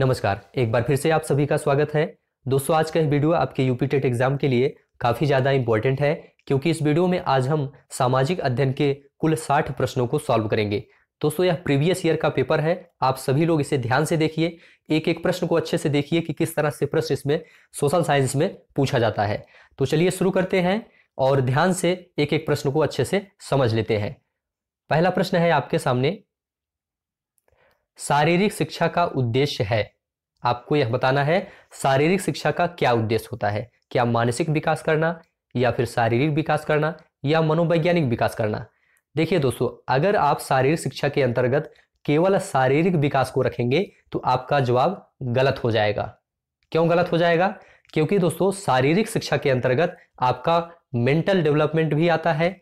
नमस्कार एक बार फिर से आप सभी का स्वागत है दोस्तों आज का यह वीडियो आपके यूपी टेट एग्जाम के लिए काफ़ी ज़्यादा इंपॉर्टेंट है क्योंकि इस वीडियो में आज हम सामाजिक अध्ययन के कुल 60 प्रश्नों को सॉल्व करेंगे दोस्तों यह प्रीवियस ईयर का पेपर है आप सभी लोग इसे ध्यान से देखिए एक एक प्रश्न को अच्छे से देखिए कि किस तरह से प्रश्न इसमें सोशल साइंस में पूछा जाता है तो चलिए शुरू करते हैं और ध्यान से एक एक प्रश्न को अच्छे से समझ लेते हैं पहला प्रश्न है आपके सामने शारीरिक शिक्षा का उद्देश्य है आपको यह बताना है शारीरिक शिक्षा का क्या उद्देश्य होता है क्या मानसिक विकास करना या फिर शारीरिक विकास करना या मनोवैज्ञानिक विकास करना देखिए दोस्तों अगर आप शारीरिक शिक्षा के अंतर्गत केवल शारीरिक विकास को रखेंगे तो आपका जवाब गलत हो जाएगा क्यों गलत हो जाएगा क्योंकि दोस्तों शारीरिक शिक्षा के अंतर्गत आपका मेंटल डेवलपमेंट भी आता है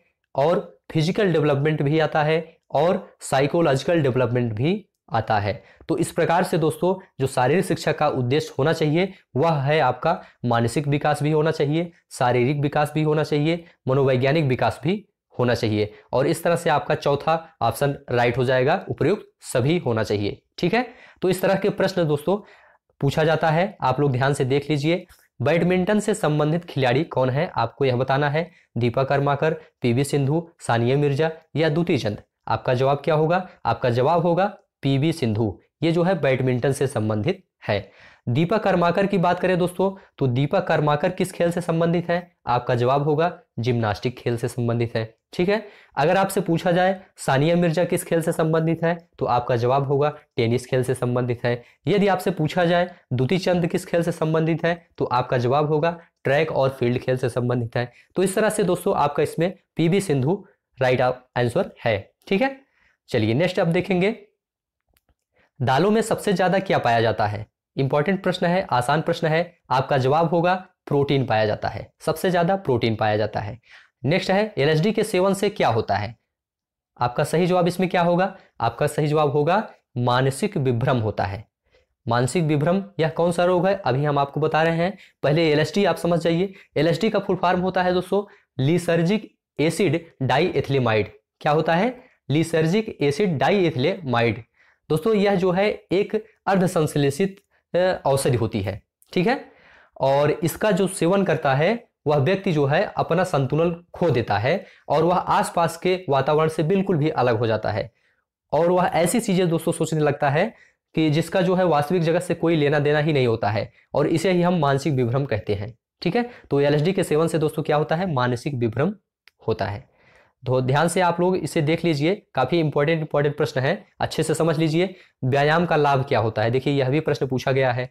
और फिजिकल डेवलपमेंट भी आता है और साइकोलॉजिकल डेवलपमेंट भी आता है तो इस प्रकार से दोस्तों जो शारीरिक शिक्षा का उद्देश्य होना चाहिए वह है आपका मानसिक विकास भी होना चाहिए शारीरिक विकास भी होना चाहिए मनोवैज्ञानिक विकास भी होना चाहिए और इस तरह से आपका चौथा ऑप्शन राइट हो जाएगा उपयुक्त सभी होना चाहिए ठीक है तो इस तरह के प्रश्न दोस्तों पूछा जाता है आप लोग ध्यान से देख लीजिए बैडमिंटन से संबंधित खिलाड़ी कौन है आपको यह बताना है दीपा कर्माकर पीवी सिंधु सानिया मिर्जा या दूती चंद आपका जवाब क्या होगा आपका जवाब होगा पीवी सिंधु ये जो है बैडमिंटन से संबंधित है दीपक कर्माकर की बात करें दोस्तों तो दीपक कर्माकर किस खेल से संबंधित है आपका जवाब होगा जिम्नास्टिक खेल से संबंधित है ठीक है अगर आपसे पूछा जाए सानिया मिर्जा किस खेल से संबंधित है तो आपका जवाब होगा टेनिस खेल से संबंधित है यदि आपसे पूछा जाए दुती चंद किस खेल से संबंधित है तो आपका जवाब होगा ट्रैक और फील्ड खेल से संबंधित है तो इस तरह से दोस्तों आपका इसमें पीवी सिंधु राइट आंसर है ठीक है चलिए नेक्स्ट आप देखेंगे दालों में सबसे ज़्यादा क्या पाया जाता है इंपॉर्टेंट प्रश्न है आसान प्रश्न है आपका जवाब होगा प्रोटीन पाया जाता है सबसे ज़्यादा प्रोटीन पाया जाता है नेक्स्ट है एलएसडी के सेवन से क्या होता है आपका सही जवाब इसमें क्या होगा आपका सही जवाब होगा मानसिक विभ्रम होता है मानसिक विभ्रम यह कौन सा रोग है अभी हम आपको बता रहे हैं पहले एलएसडी आप समझ जाइए एलएसडी का फुल फॉर्म होता है दोस्तों लिसर्जिक एसिड डाई क्या होता है लिसर्जिक एसिड डाई दोस्तों यह जो है एक अर्ध संश्लेषित औषधि होती है ठीक है और इसका जो सेवन करता है वह व्यक्ति जो है अपना संतुलन खो देता है और वह आसपास के वातावरण से बिल्कुल भी अलग हो जाता है और वह ऐसी चीजें दोस्तों सोचने लगता है कि जिसका जो है वास्तविक जगत से कोई लेना देना ही नहीं होता है और इसे ही हम मानसिक विभ्रम कहते हैं ठीक है तो एलएसडी के सेवन से दोस्तों क्या होता है मानसिक विभ्रम होता है तो ध्यान से आप लोग इसे देख लीजिए काफ़ी इंपॉर्टेंट इंपॉर्टेंट प्रश्न है अच्छे से समझ लीजिए व्यायाम का लाभ क्या होता है देखिए यह भी प्रश्न पूछा गया है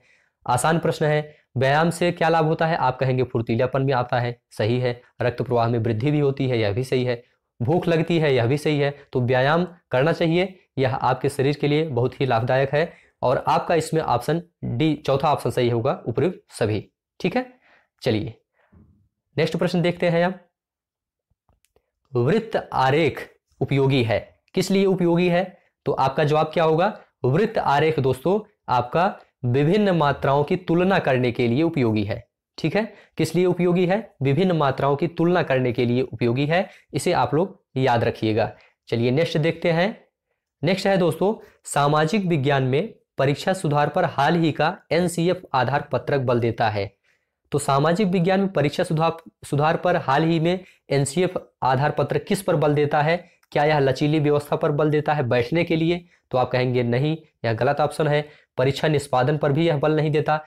आसान प्रश्न है व्यायाम से क्या लाभ होता है आप कहेंगे फुर्तीलापन भी आता है सही है रक्त प्रवाह में वृद्धि भी होती है यह भी सही है भूख लगती है यह भी सही है तो व्यायाम करना चाहिए यह आपके शरीर के लिए बहुत ही लाभदायक है और आपका इसमें ऑप्शन डी चौथा ऑप्शन सही होगा उपयुक्त सभी ठीक है चलिए नेक्स्ट प्रश्न देखते हैं आप वृत्त आरेख उपयोगी है किस लिए उपयोगी है तो आपका जवाब क्या होगा वृत्त आरेख दोस्तों आपका विभिन्न मात्राओं की तुलना करने के लिए उपयोगी है ठीक है किस लिए उपयोगी है विभिन्न मात्राओं की तुलना करने के लिए उपयोगी है इसे आप लोग याद रखिएगा चलिए नेक्स्ट देखते हैं नेक्स्ट है दोस्तों सामाजिक विज्ञान में परीक्षा सुधार पर हाल ही का एनसीएफ आधार पत्रक बल देता है तो सामाजिक विज्ञान में परीक्षा सुधार सुधार पर हाल ही में एनसीएफ आधार पत्र किस पर बल देता है क्या यह लचीली व्यवस्था पर बल देता है बैठने के लिए तो आप कहेंगे नहीं यह गलत ऑप्शन है परीक्षा निष्पादन पर भी यह बल नहीं देता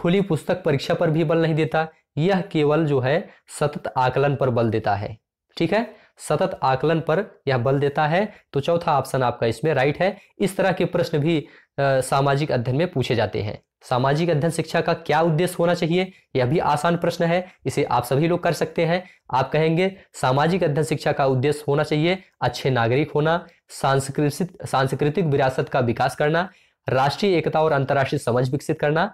खुली पुस्तक परीक्षा पर भी बल नहीं देता यह केवल जो है सतत आकलन पर बल देता है ठीक है सतत आकलन पर यह बल देता है तो चौथा ऑप्शन आपका इसमें राइट है इस तरह के प्रश्न भी सामाजिक अध्ययन में पूछे जाते हैं सामाजिक अध्ययन शिक्षा का क्या उद्देश्य होना चाहिए यह भी आसान प्रश्न है इसे आप सभी लोग कर सकते हैं आप कहेंगे सामाजिक अध्ययन शिक्षा का उद्देश्य होना चाहिए अच्छे नागरिक होना सांस्कृतिक सांस्कृतिक विरासत का विकास करना राष्ट्रीय एकता और अंतर्राष्ट्रीय समझ विकसित करना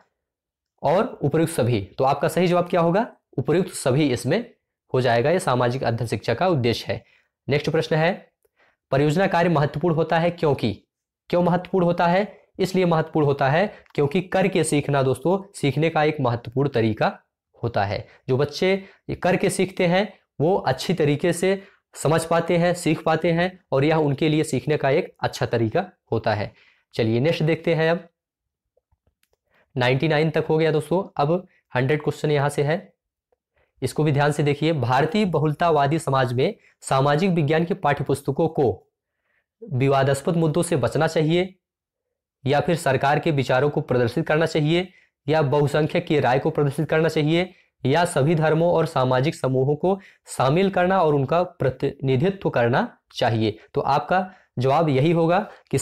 और उपयुक्त सभी तो आपका सही जवाब क्या होगा उपयुक्त सभी इसमें हो जाएगा यह सामाजिक अध्ययन शिक्षा का उद्देश्य है नेक्स्ट प्रश्न है परियोजना कार्य महत्वपूर्ण होता है क्योंकि क्यों महत्वपूर्ण होता है इसलिए महत्वपूर्ण होता है क्योंकि करके सीखना दोस्तों सीखने का एक महत्वपूर्ण तरीका होता है जो बच्चे करके सीखते हैं वो अच्छी तरीके से समझ पाते हैं सीख पाते हैं और यह उनके लिए सीखने का एक अच्छा तरीका होता है चलिए नेक्स्ट देखते हैं अब 99 तक हो गया दोस्तों अब 100 क्वेश्चन यहाँ से है इसको भी ध्यान से देखिए भारतीय बहुलतावादी समाज में सामाजिक विज्ञान की पाठ्यपुस्तकों को विवादास्पद मुद्दों से बचना चाहिए या फिर सरकार के विचारों को प्रदर्शित करना चाहिए या बहुसंख्यक की राय को प्रदर्शित करना चाहिए या सभी धर्मों और सामाजिक समूहों को शामिल करना और उनका प्रतिनिधित्व करना चाहिए तो आपका जवाब यही होगा कि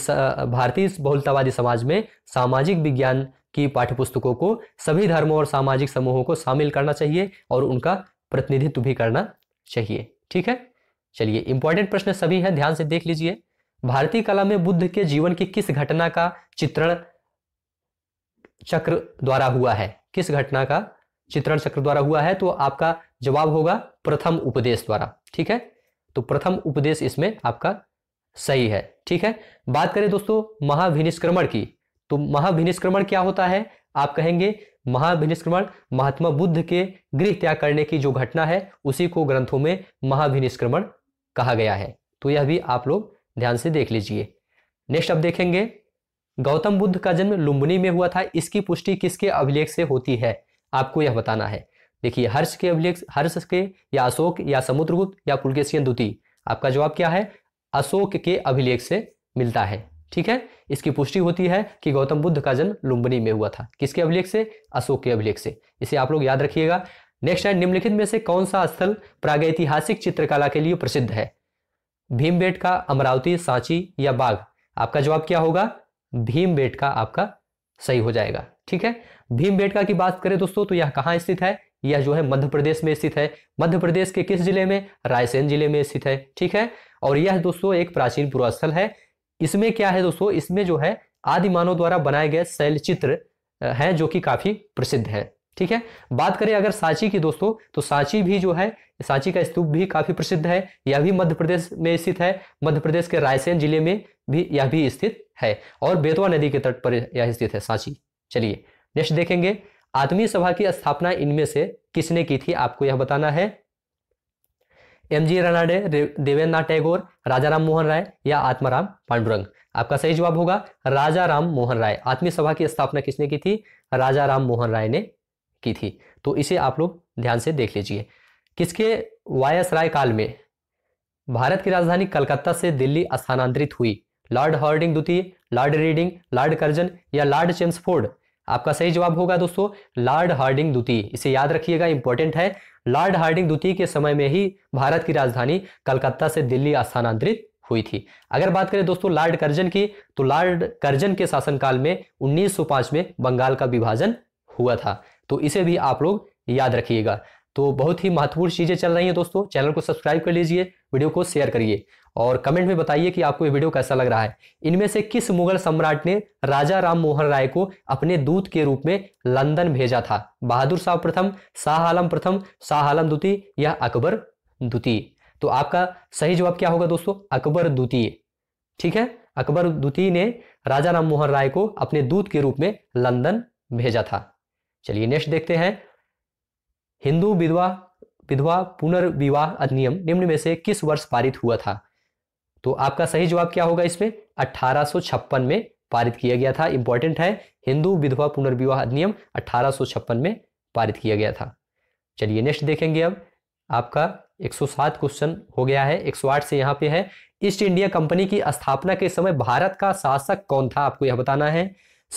भारतीय बहुलतावादी समाज में सामाजिक विज्ञान की पाठ्यपुस्तकों को सभी धर्मों और सामाजिक समूहों को शामिल करना चाहिए और उनका प्रतिनिधित्व भी करना चाहिए ठीक है चलिए इंपॉर्टेंट प्रश्न सभी है ध्यान से देख लीजिए भारतीय कला में बुद्ध के जीवन की किस घटना का चित्रण चक्र द्वारा हुआ है किस घटना का चित्रण चक्र द्वारा हुआ है तो आपका जवाब होगा प्रथम उपदेश द्वारा ठीक है तो प्रथम उपदेश इसमें आपका सही है ठीक है बात करें दोस्तों महाभिनिष्क्रमण की तो महाभिनिष्क्रमण क्या होता है आप कहेंगे महाभिनिष्क्रमण महात्मा बुद्ध के गृह त्याग करने की जो घटना है उसी को ग्रंथों में महाभिनिष्क्रमण कहा गया है तो यह भी आप लोग ध्यान से देख लीजिए नेक्स्ट अब देखेंगे गौतम बुद्ध का जन्म लुम्बनी में हुआ था इसकी पुष्टि किसके अभिलेख से होती है आपको यह बताना है देखिए हर्ष के अभिलेख हर्ष के या अशोक या समुद्रगुप्त या पुलकेशियन द्वितीय आपका जवाब क्या है अशोक के अभिलेख से मिलता है ठीक है इसकी पुष्टि होती है कि गौतम बुद्ध का जन्म लुम्बनी में हुआ था किसके अभिलेख से अशोक के अभिलेख से इसे आप लोग याद रखिएगा नेक्स्ट है निम्नलिखित में से कौन सा स्थल प्रागैतिहासिक चित्रकला के लिए प्रसिद्ध है का अमरावती सांची या बाघ आपका जवाब क्या होगा का आपका सही हो जाएगा ठीक है का की बात करें दोस्तों तो यह कहां स्थित है यह जो है मध्य प्रदेश में स्थित है मध्य प्रदेश के किस जिले में रायसेन जिले में स्थित है ठीक है और यह दोस्तों एक प्राचीन पुरास्थल है इसमें क्या है दोस्तों इसमें जो है आदि मानव द्वारा बनाए गए शैल चित्र जो कि काफी प्रसिद्ध है ठीक है बात करें अगर सांची की दोस्तों तो सांची भी जो है सांची का स्तूप भी काफी प्रसिद्ध है यह भी मध्य प्रदेश में स्थित है मध्य प्रदेश के रायसेन जिले में भी यह भी स्थित है और बेतवा नदी के तट पर यह स्थित है सांची चलिए नेक्स्ट देखेंगे आदमी सभा की स्थापना इनमें से किसने की थी आपको यह बताना है एम जी रनाडे नाथ टैगोर राजा राम मोहन राय या आत्माराम पांडुरंग आपका सही जवाब होगा राजा राम मोहन राय आत्मी सभा की स्थापना किसने की थी राजा राम मोहन राय ने की थी तो इसे आप लोग ध्यान से देख लीजिए किसके वायसराय काल में भारत की राजधानी कलकत्ता से दिल्ली स्थानांतरित हुई लॉर्ड हॉर्डिंग द्वितीय लॉर्ड रीडिंग लॉर्ड कर्जन या लॉर्ड चेम्सफोर्ड आपका सही जवाब होगा दोस्तों लॉर्ड हार्डिंग द्वितीय इसे याद रखिएगा इंपॉर्टेंट है लॉर्ड हार्डिंग द्वितीय के समय में ही भारत की राजधानी कलकत्ता से दिल्ली स्थानांतरित हुई थी अगर बात करें दोस्तों लॉर्ड कर्जन की तो लॉर्ड कर्जन के शासनकाल में 1905 में बंगाल का विभाजन हुआ था तो इसे भी आप लोग याद रखिएगा तो बहुत ही महत्वपूर्ण चीज़ें चल रही हैं दोस्तों चैनल को सब्सक्राइब कर लीजिए वीडियो को शेयर करिए और कमेंट में बताइए कि आपको ये वीडियो कैसा लग रहा है इनमें से किस मुगल सम्राट ने राजा राम मोहन राय को अपने दूत के रूप में लंदन भेजा था बहादुर शाह प्रथम शाह आलम प्रथम शाह आलम द्वितीय या अकबर द्वितीय तो आपका सही जवाब क्या होगा दोस्तों अकबर द्वितीय ठीक है अकबर द्वितीय ने राजा राम मोहन राय को अपने दूत के रूप में लंदन भेजा था चलिए नेक्स्ट देखते हैं हिंदू विधवा विधवा पुनर्विवाह अधिनियम निम्न में से किस वर्ष पारित हुआ था तो आपका सही जवाब क्या होगा इसमें अठारह में पारित किया गया था इंपॉर्टेंट है हिंदू विधवा पुनर्विवाह अधिनियम अठारह में पारित किया गया था चलिए नेक्स्ट देखेंगे अब आपका 107 क्वेश्चन हो गया है 108 से यहाँ पे है ईस्ट इंडिया कंपनी की स्थापना के समय भारत का शासक कौन था आपको यह बताना है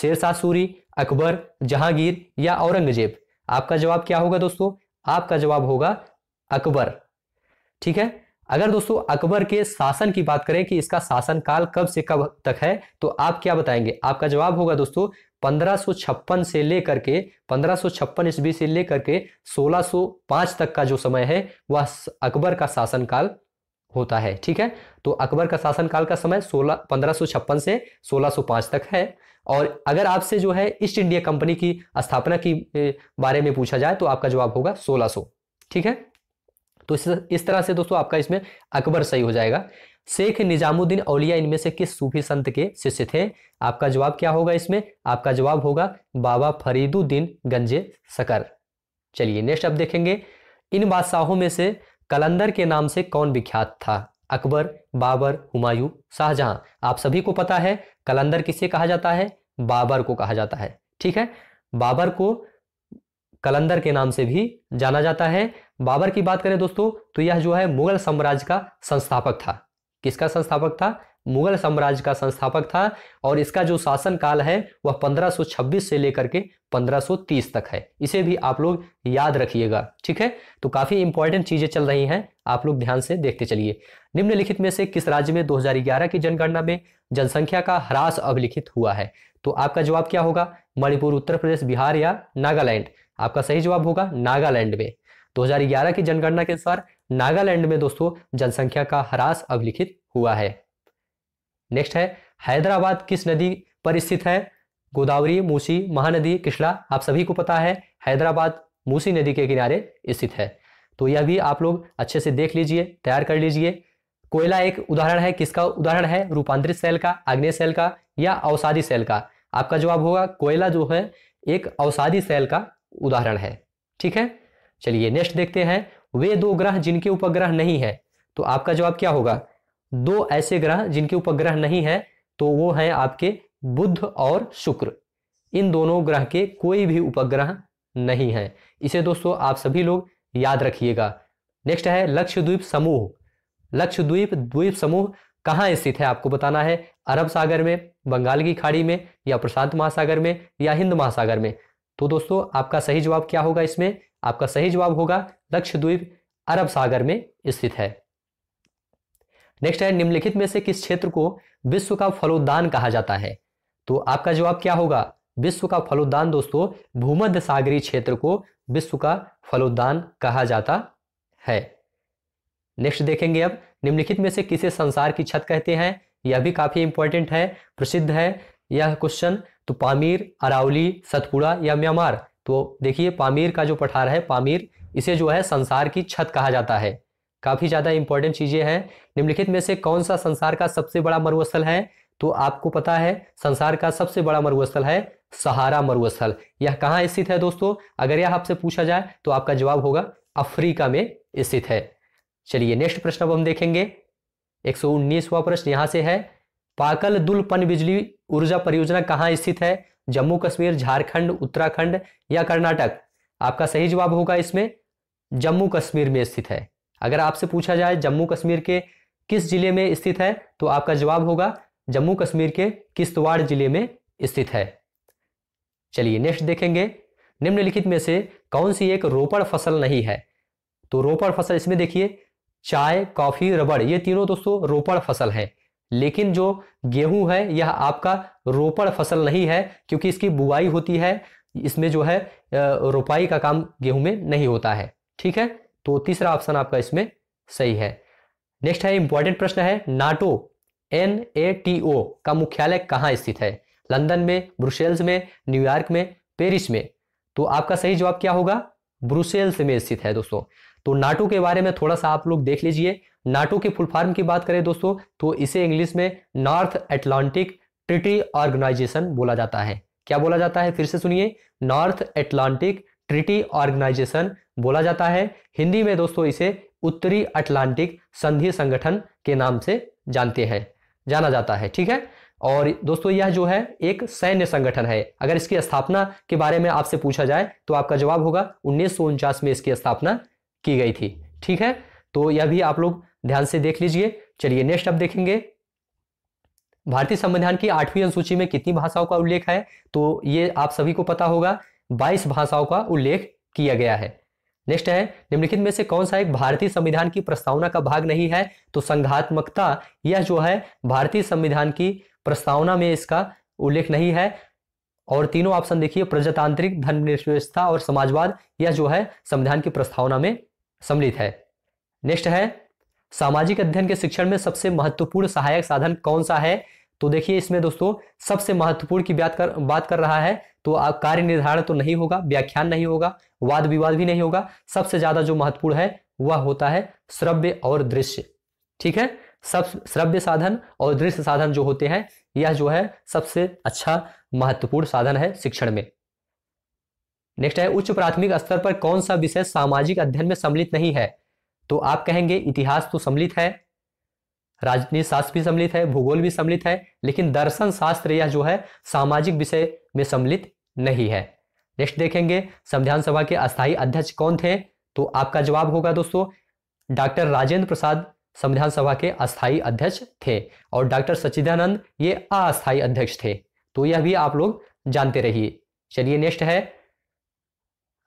शेरशाह सूरी अकबर जहांगीर या औरंगजेब आपका जवाब क्या होगा दोस्तों आपका जवाब होगा अकबर ठीक है अगर दोस्तों अकबर के शासन की बात करें कि इसका शासन काल कब से कब तक है तो आप क्या बताएंगे आपका जवाब होगा दोस्तों 1556 से लेकर के 1556 ईस्वी से लेकर के 1605 तक का जो समय है वह अकबर का शासन काल होता है ठीक है तो अकबर का शासनकाल का समय सोलह पंद्रह से 1605 तक है और अगर आपसे जो है ईस्ट इंडिया कंपनी की स्थापना की बारे में पूछा जाए तो आपका जवाब होगा 1600 ठीक है तो इस, इस तरह से दोस्तों आपका इसमें अकबर सही हो जाएगा शेख निजामुद्दीन औलिया इनमें से किस सूफी संत के शिष्य थे आपका जवाब क्या होगा इसमें आपका जवाब होगा बाबा फरीदुद्दीन गंजे सकर चलिए नेक्स्ट अब देखेंगे इन बादशाहों में से कलंदर के नाम से कौन विख्यात था अकबर बाबर हुमायूं शाहजहां आप सभी को पता है कलंदर किसे कहा जाता है बाबर को कहा जाता है ठीक है बाबर को कलंदर के नाम से भी जाना जाता है बाबर की बात करें दोस्तों तो यह जो है मुगल साम्राज्य का संस्थापक था किसका संस्थापक था मुगल साम्राज्य का संस्थापक था और इसका जो शासन काल है वह 1526 से लेकर के 1530 तक है इसे भी आप लोग याद रखिएगा ठीक है तो काफी इंपॉर्टेंट चीजें चल रही हैं आप लोग ध्यान से देखते चलिए निम्नलिखित में से किस राज्य में 2011 की जनगणना में जनसंख्या का ह्रास अभिलिखित हुआ है तो आपका जवाब क्या होगा मणिपुर उत्तर प्रदेश बिहार या नागालैंड आपका सही जवाब होगा नागालैंड में दो की जनगणना के अनुसार नागालैंड में दोस्तों जनसंख्या का ह्रास अभिलिखित हुआ है नेक्स्ट है हैदराबाद किस नदी पर स्थित है गोदावरी मूसी महानदी किशला आप सभी को पता है हैदराबाद मूसी नदी के किनारे स्थित है तो यह भी आप लोग अच्छे से देख लीजिए तैयार कर लीजिए कोयला एक उदाहरण है किसका उदाहरण है रूपांतरित सेल का आग्नेय सेल का या औसादी सेल का आपका जवाब होगा कोयला जो है एक औसादी सेल का उदाहरण है ठीक है चलिए नेक्स्ट देखते हैं वे दो ग्रह जिनके उपग्रह नहीं है तो आपका जवाब क्या होगा दो ऐसे ग्रह जिनके उपग्रह नहीं है तो वो है आपके बुध और शुक्र इन दोनों ग्रह के कोई भी उपग्रह नहीं है इसे दोस्तों आप सभी लोग याद रखिएगा नेक्स्ट है लक्षद्वीप समूह लक्षद्वीप द्वीप समूह कहाँ स्थित है आपको बताना है अरब सागर में बंगाल की खाड़ी में या प्रशांत महासागर में या हिंद महासागर में तो दोस्तों आपका सही जवाब क्या होगा इसमें आपका सही जवाब होगा लक्षद्वीप अरब सागर में स्थित है नेक्स्ट है निम्नलिखित में से किस क्षेत्र को विश्व का फलोद्यान कहा जाता है तो आपका जवाब क्या होगा विश्व का फलोद्यान दोस्तों भूमध्य सागरी क्षेत्र को विश्व का फलोद्यान कहा जाता है नेक्स्ट देखेंगे अब निम्नलिखित में से किसे संसार की छत कहते हैं यह भी काफी इंपॉर्टेंट है प्रसिद्ध है यह क्वेश्चन तो पामीर अरावली सतपुड़ा या म्यांमार तो देखिए पामीर का जो पठार है पामीर इसे जो है संसार की छत कहा जाता है काफ़ी ज़्यादा इंपॉर्टेंट चीज़ें हैं निम्नलिखित में से कौन सा संसार का सबसे बड़ा मरुस्थल है तो आपको पता है संसार का सबसे बड़ा मरुस्थल है सहारा मरुस्थल यह कहाँ स्थित है दोस्तों अगर यह आपसे पूछा जाए तो आपका जवाब होगा अफ्रीका में स्थित है चलिए नेक्स्ट प्रश्न अब हम देखेंगे एक सौ उन्नीसवा प्रश्न यहाँ से है पाकल दुल पन बिजली ऊर्जा परियोजना कहाँ स्थित है जम्मू कश्मीर झारखंड उत्तराखंड या कर्नाटक आपका सही जवाब होगा इसमें जम्मू कश्मीर में स्थित है अगर आपसे पूछा जाए जम्मू कश्मीर के किस जिले में स्थित है तो आपका जवाब होगा जम्मू कश्मीर के किश्तवाड़ जिले में स्थित है चलिए नेक्स्ट देखेंगे निम्नलिखित में से कौन सी एक रोपड़ फसल नहीं है तो रोपड़ फसल इसमें देखिए चाय कॉफी रबड़ ये तीनों दोस्तों रोपड़ फसल है लेकिन जो गेहूं है यह आपका रोपड़ फसल नहीं है क्योंकि इसकी बुआई होती है इसमें जो है रोपाई का काम गेहूं में नहीं होता है ठीक है तो तीसरा ऑप्शन आपका इसमें सही है नेक्स्ट है इंपॉर्टेंट प्रश्न है NATO N A T O का मुख्यालय कहाँ स्थित है लंदन में ब्रुसेल्स में न्यूयॉर्क में पेरिस में तो आपका सही जवाब क्या होगा ब्रुसेल्स में स्थित है दोस्तों तो नाटो के बारे में थोड़ा सा आप लोग देख लीजिए नाटो के फुल फॉर्म की बात करें दोस्तों तो इसे इंग्लिश में नॉर्थ एटलांटिक ट्रिटी ऑर्गेनाइजेशन बोला जाता है क्या बोला जाता है फिर से सुनिए नॉर्थ एटलांटिक ट्रिटी ऑर्गेनाइजेशन बोला जाता है हिंदी में दोस्तों इसे उत्तरी अटलांटिक संधि संगठन के नाम से जानते हैं जाना जाता है ठीक है और दोस्तों यह जो है एक सैन्य संगठन है अगर इसकी स्थापना के बारे में आपसे पूछा जाए तो आपका जवाब होगा उन्नीस में इसकी स्थापना की गई थी ठीक है तो यह भी आप लोग ध्यान से देख लीजिए चलिए नेक्स्ट अब देखेंगे भारतीय संविधान की आठवीं अनुसूची में कितनी भाषाओं का उल्लेख है तो ये आप सभी को पता होगा बाईस भाषाओं का उल्लेख किया गया है नेक्स्ट है निम्नलिखित में से कौन सा एक भारतीय संविधान की प्रस्तावना का भाग नहीं है तो संघात्मकता यह जो है भारतीय संविधान की प्रस्तावना में इसका उल्लेख नहीं है और तीनों ऑप्शन देखिए प्रजातांत्रिक धर्मनिरपेक्षता और समाजवाद यह जो है संविधान की प्रस्तावना में सम्मिलित है नेक्स्ट है सामाजिक अध्ययन के शिक्षण में सबसे महत्वपूर्ण सहायक साधन कौन सा है तो देखिए इसमें दोस्तों सबसे महत्वपूर्ण की बात कर बात कर रहा है तो कार्य निर्धारण तो नहीं होगा व्याख्यान नहीं होगा वाद विवाद भी नहीं होगा सबसे ज्यादा जो महत्वपूर्ण है वह होता है श्रव्य और दृश्य ठीक है सब श्रव्य साधन और दृश्य साधन जो होते हैं यह जो है सबसे अच्छा महत्वपूर्ण साधन है शिक्षण में नेक्स्ट है उच्च प्राथमिक स्तर पर कौन सा विषय सामाजिक अध्ययन में सम्मिलित नहीं है तो आप कहेंगे इतिहास तो सम्मिलित है राजनीति शास्त्र भी सम्मिलित है भूगोल भी सम्मिलित है लेकिन दर्शन शास्त्र यह जो है सामाजिक विषय में सम्मिलित नहीं है नेक्स्ट देखेंगे संविधान सभा के अस्थायी अध्यक्ष कौन थे तो आपका जवाब होगा दोस्तों डॉक्टर राजेंद्र प्रसाद संविधान सभा के अस्थायी अध्यक्ष थे और डॉक्टर सचिदानंद ये अस्थायी अध्यक्ष थे तो यह भी आप लोग जानते रहिए चलिए नेक्स्ट है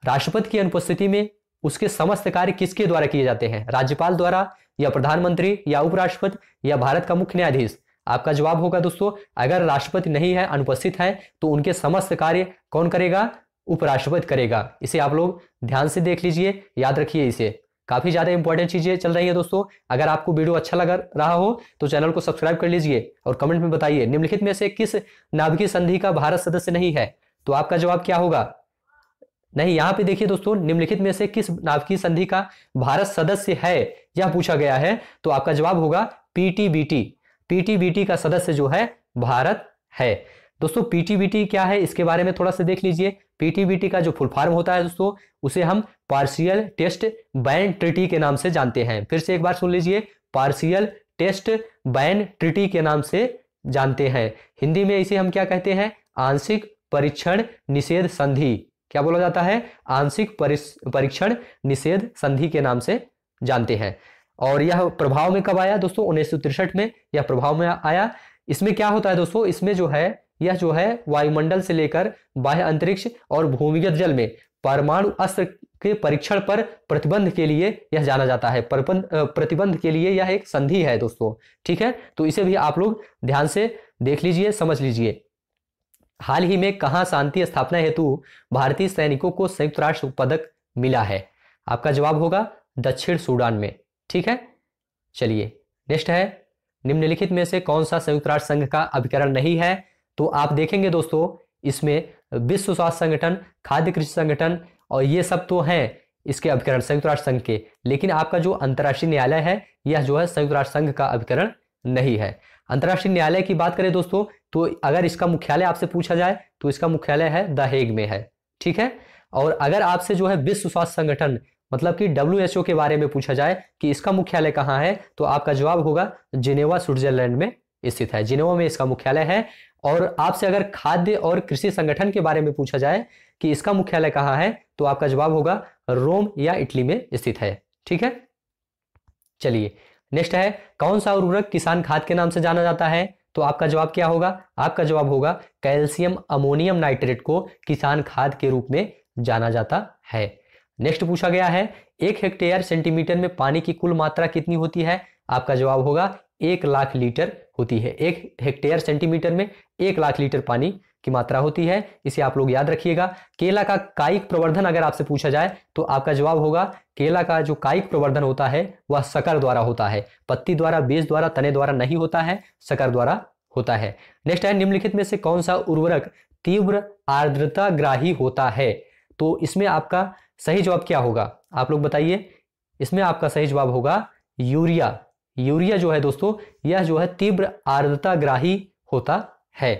राष्ट्रपति की अनुपस्थिति में उसके समस्त कार्य किसके द्वारा किए जाते हैं राज्यपाल द्वारा या प्रधानमंत्री या उपराष्ट्रपति या भारत का मुख्य न्यायाधीश आपका जवाब होगा दोस्तों अगर राष्ट्रपति नहीं है अनुपस्थित है तो उनके समस्त कार्य कौन करेगा उपराष्ट्रपति करेगा इसे आप लोग ध्यान से देख लीजिए याद रखिए इसे काफ़ी ज़्यादा इंपॉर्टेंट चीज़ें चल रही है दोस्तों अगर आपको वीडियो अच्छा लग रहा हो तो चैनल को सब्सक्राइब कर लीजिए और कमेंट में बताइए निम्नलिखित में से किस नाभिकीय संधि का भारत सदस्य नहीं है तो आपका जवाब क्या होगा नहीं यहाँ पे देखिए दोस्तों निम्नलिखित में से किस नाभिकीय संधि का भारत सदस्य है यह पूछा गया है तो आपका जवाब होगा पीटीबीटी पीटीबीटी का सदस्य जो है भारत है दोस्तों पीटीबीटी क्या है इसके बारे में थोड़ा सा देख लीजिए पीटीबीटी का जो फुल फॉर्म होता है दोस्तों उसे हम पार्शियल टेस्ट बैन ट्रिटी के नाम से जानते हैं फिर से एक बार सुन लीजिए पार्शियल टेस्ट बैन ट्रिटी के नाम से जानते हैं हिंदी में इसे हम क्या कहते हैं आंशिक परीक्षण निषेध संधि क्या बोला जाता है आंशिक परीक्षण निषेध संधि के नाम से जानते हैं और यह प्रभाव में कब आया दोस्तों उन्नीस में यह प्रभाव में आया इसमें क्या होता है दोस्तों इसमें जो है यह जो है वायुमंडल से लेकर बाह्य अंतरिक्ष और भूमिगत जल में परमाणु अस्त्र के परीक्षण पर प्रतिबंध के लिए यह जाना जाता है प्रतिबंध के लिए यह एक संधि है दोस्तों ठीक है तो इसे भी आप लोग ध्यान से देख लीजिए समझ लीजिए हाल ही में कहा शांति स्थापना हेतु भारतीय सैनिकों को संयुक्त राष्ट्र पदक मिला है आपका जवाब होगा दक्षिण सूडान में ठीक है चलिए नेक्स्ट है निम्नलिखित में से कौन सा संयुक्त राष्ट्र संघ का अभिकरण नहीं है तो आप देखेंगे दोस्तों इसमें विश्व स्वास्थ्य संगठन खाद्य कृषि संगठन और ये सब तो हैं इसके अभिकरण संयुक्त राष्ट्र संघ के लेकिन आपका जो अंतर्राष्ट्रीय न्यायालय है यह जो है संयुक्त राष्ट्र संघ का अभिकरण नहीं है अंतर्राष्ट्रीय न्यायालय की बात करें दोस्तों तो अगर इसका मुख्यालय आपसे पूछा जाए तो इसका मुख्यालय है द हेग में है ठीक है और अगर आपसे जो है विश्व स्वास्थ्य संगठन मतलब कि डब्ल्यू के बारे में पूछा जाए कि इसका मुख्यालय कहाँ है तो आपका जवाब होगा जिनेवा स्विट्जरलैंड में स्थित है जिनेवा में इसका मुख्यालय है और आपसे अगर खाद्य और कृषि संगठन के बारे में पूछा जाए कि इसका मुख्यालय कहाँ है तो आपका जवाब होगा रोम या इटली में स्थित है ठीक है चलिए नेक्स्ट है कौन सा उर्वरक किसान खाद के नाम से जाना जाता है तो आपका जवाब क्या होगा आपका जवाब होगा कैल्शियम अमोनियम नाइट्रेट को किसान खाद के रूप में जाना जाता है नेक्स्ट पूछा गया है एक हेक्टेयर सेंटीमीटर में पानी की कुल मात्रा कितनी होती है आपका जवाब होगा एक लाख लीटर होती है एक हेक्टेयर सेंटीमीटर में एक लाख लीटर पानी की मात्रा होती है इसे आप लोग याद रखिएगा केला का कायिक प्रवर्धन अगर आपसे पूछा जाए तो आपका जवाब होगा केला का जो कायिक प्रवर्धन होता है वह सकर द्वारा होता है पत्ती द्वारा बीज द्वारा तने द्वारा नहीं होता है सकर द्वारा होता है नेक्स्ट है निम्नलिखित में से कौन सा उर्वरक तीव्र आर्द्रता ग्राही होता है तो इसमें आपका सही जवाब क्या होगा आप लोग बताइए इसमें आपका सही जवाब होगा यूरिया यूरिया जो है दोस्तों यह जो है तीव्र आर्द्रता ग्राही होता है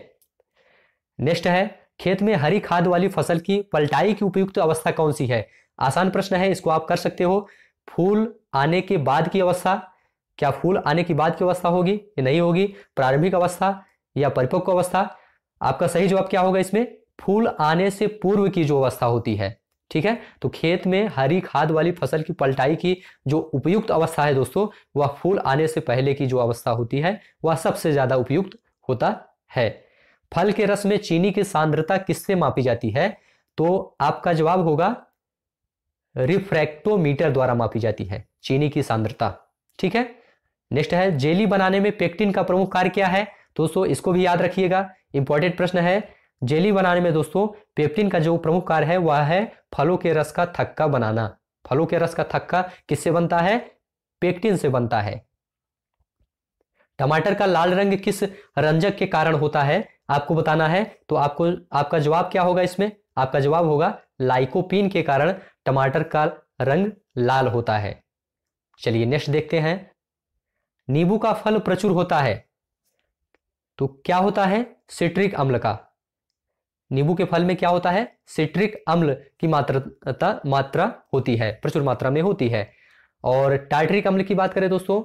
नेक्स्ट है खेत में हरी खाद वाली फसल की पलटाई की उपयुक्त अवस्था कौन सी है आसान प्रश्न है इसको आप कर सकते हो फूल आने के बाद की अवस्था क्या फूल आने के बाद की अवस्था होगी या नहीं होगी प्रारंभिक अवस्था या परिपक्व अवस्था आपका सही जवाब क्या होगा इसमें फूल आने से पूर्व की जो अवस्था होती है ठीक है तो खेत में हरी खाद वाली फसल की पलटाई की जो उपयुक्त अवस्था है दोस्तों वह फूल आने से पहले की जो अवस्था होती है वह सबसे ज्यादा उपयुक्त होता है फल के रस में चीनी की सांद्रता किससे मापी जाती है तो आपका जवाब होगा रिफ्रैक्टोमीटर द्वारा मापी जाती है चीनी की सांद्रता ठीक है नेक्स्ट है जेली बनाने में पेक्टिन का प्रमुख कार्य क्या है दोस्तों इसको भी याद रखिएगा इंपॉर्टेंट प्रश्न है जेली बनाने में दोस्तों पेप्टिन का जो प्रमुख कार्य है वह है फलों के रस का थक्का बनाना फलों के रस का थक्का किससे बनता है पेक्टिन से बनता है टमाटर का लाल रंग किस रंजक के कारण होता है आपको बताना है तो आपको आपका जवाब क्या होगा इसमें आपका जवाब होगा लाइकोपीन के कारण टमाटर का रंग लाल होता है चलिए नेक्स्ट देखते हैं नींबू का फल प्रचुर होता है तो क्या होता है सिट्रिक अम्ल का नींबू के फल में क्या होता है सिट्रिक अम्ल की मात्रता मात्रा होती है प्रचुर मात्रा में होती है और टाइट्रिक अम्ल की बात करें दोस्तों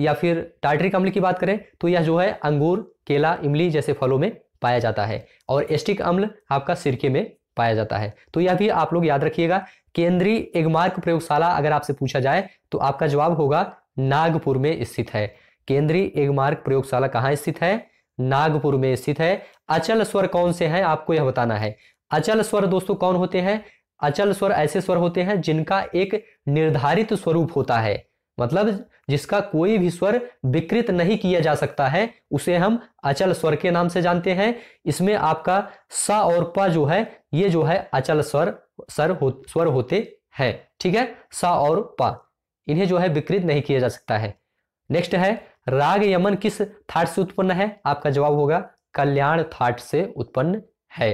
या फिर टाइट्रिक अम्ल की बात करें तो यह जो है अंगूर केला इमली जैसे फलों में पाया जाता है और एस्टिक अम्ल आपका सिरके में पाया जाता है तो यह भी आप लोग याद रखिएगा केंद्रीय एगमार्क प्रयोगशाला अगर आपसे पूछा जाए तो आपका जवाब होगा नागपुर में स्थित है केंद्रीय एगमार्क प्रयोगशाला कहाँ स्थित है नागपुर में स्थित है अचल स्वर कौन से हैं आपको यह बताना है अचल स्वर दोस्तों कौन होते हैं अचल स्वर ऐसे स्वर होते हैं जिनका एक निर्धारित स्वरूप होता है मतलब जिसका कोई भी स्वर विकृत नहीं किया जा सकता है उसे हम अचल स्वर के नाम से जानते हैं इसमें आपका स और प जो है ये जो है अचल स्वर सर हो स्वर होते हैं ठीक है स और प इन्हें जो है विकृत नहीं किया जा सकता है नेक्स्ट है राग यमन किस थाट से उत्पन्न है आपका जवाब होगा कल्याण थाट से उत्पन्न है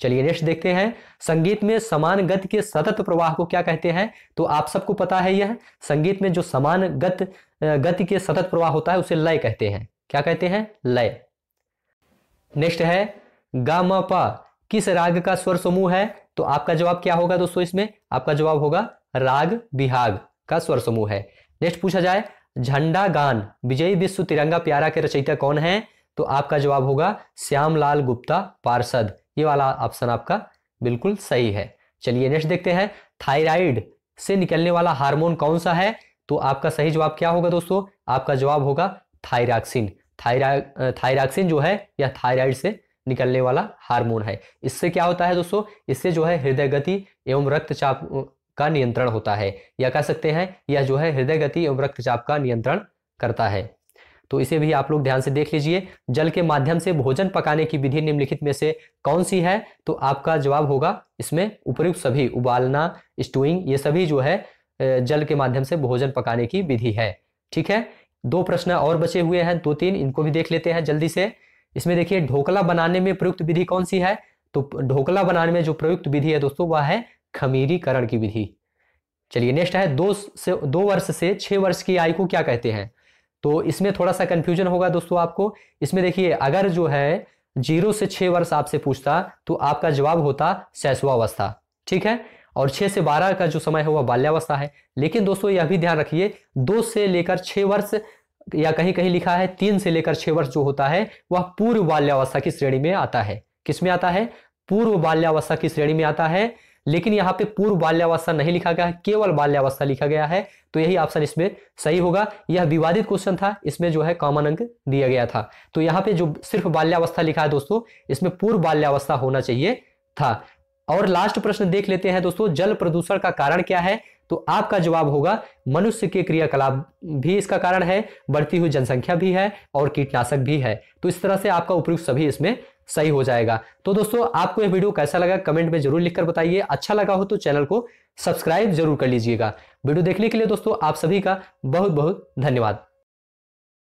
चलिए नेक्स्ट देखते हैं संगीत में समान गति के सतत प्रवाह को क्या कहते हैं तो आप सबको पता है यह संगीत में जो समान गत गति के सतत प्रवाह होता है उसे लय कहते हैं क्या कहते हैं लय नेक्स्ट है गामा किस राग का स्वर समूह है तो आपका जवाब क्या होगा दोस्तों इसमें आपका जवाब होगा राग विहाग का स्वर समूह है नेक्स्ट पूछा जाए झंडा गान विजयी विश्व तिरंगा प्यारा के रचयिता कौन है तो आपका जवाब होगा श्यामलाल गुप्ता पार्षद ये वाला ऑप्शन आपका बिल्कुल सही है चलिए नेक्स्ट देखते हैं थायराइड से निकलने वाला हार्मोन कौन सा है तो आपका सही जवाब क्या होगा दोस्तों आपका जवाब होगा थायराक्सिन थायरा थायराक्सिन जो है यह थायराइड से निकलने वाला हार्मोन है इससे क्या होता है दोस्तों इससे जो है हृदय गति एवं रक्तचाप का नियंत्रण होता है या कह सकते हैं यह जो है हृदय गति एवं रक्तचाप का नियंत्रण करता है तो इसे भी आप लोग ध्यान से देख लीजिए जल के माध्यम से भोजन पकाने की विधि निम्नलिखित में से कौन सी है तो आपका जवाब होगा इसमें उपयुक्त सभी उबालना स्टूइंग ये सभी जो है जल के माध्यम से भोजन पकाने की विधि है ठीक है दो प्रश्न और बचे हुए हैं दो तीन इनको भी देख लेते हैं जल्दी से इसमें देखिए ढोकला बनाने में प्रयुक्त विधि कौन सी है तो ढोकला बनाने में जो प्रयुक्त विधि है दोस्तों वह है खमीरीकरण की विधि चलिए नेक्स्ट है दो से दो वर्ष से छह वर्ष की आयु को क्या कहते हैं तो इसमें थोड़ा सा कंफ्यूजन होगा दोस्तों आपको इसमें देखिए अगर जो है जीरो से छह वर्ष आपसे पूछता तो आपका जवाब होता शैशवावस्था ठीक है और छह से बारह का जो समय है वह बाल्यावस्था है लेकिन दोस्तों यह भी ध्यान रखिए दो से लेकर छह वर्ष या कहीं कहीं लिखा है तीन से लेकर छह वर्ष जो होता है वह पूर्व बाल्यावस्था की श्रेणी में आता है किसमें आता है पूर्व बाल्यावस्था की श्रेणी में आता है लेकिन यहाँ पे पूर्व बाल्यावस्था नहीं लिखा गया केवल बाल्यावस्था लिखा गया है तो यही ऑप्शन इसमें सही होगा यह विवादित क्वेश्चन था इसमें जो है कॉमन अंक दिया गया था तो यहाँ पे जो सिर्फ बाल्यावस्था लिखा है दोस्तों इसमें पूर्व बाल्यावस्था होना चाहिए था और लास्ट प्रश्न देख लेते हैं दोस्तों जल प्रदूषण का कारण क्या है तो आपका जवाब होगा मनुष्य के क्रियाकलाप भी इसका कारण है बढ़ती हुई जनसंख्या भी है और कीटनाशक भी है तो इस तरह से आपका उपयुक्त सभी इसमें सही हो जाएगा तो दोस्तों आपको यह वीडियो कैसा लगा कमेंट में जरूर लिखकर बताइए अच्छा लगा हो तो चैनल को सब्सक्राइब जरूर कर लीजिएगा वीडियो देखने के लिए दोस्तों आप सभी का बहुत बहुत धन्यवाद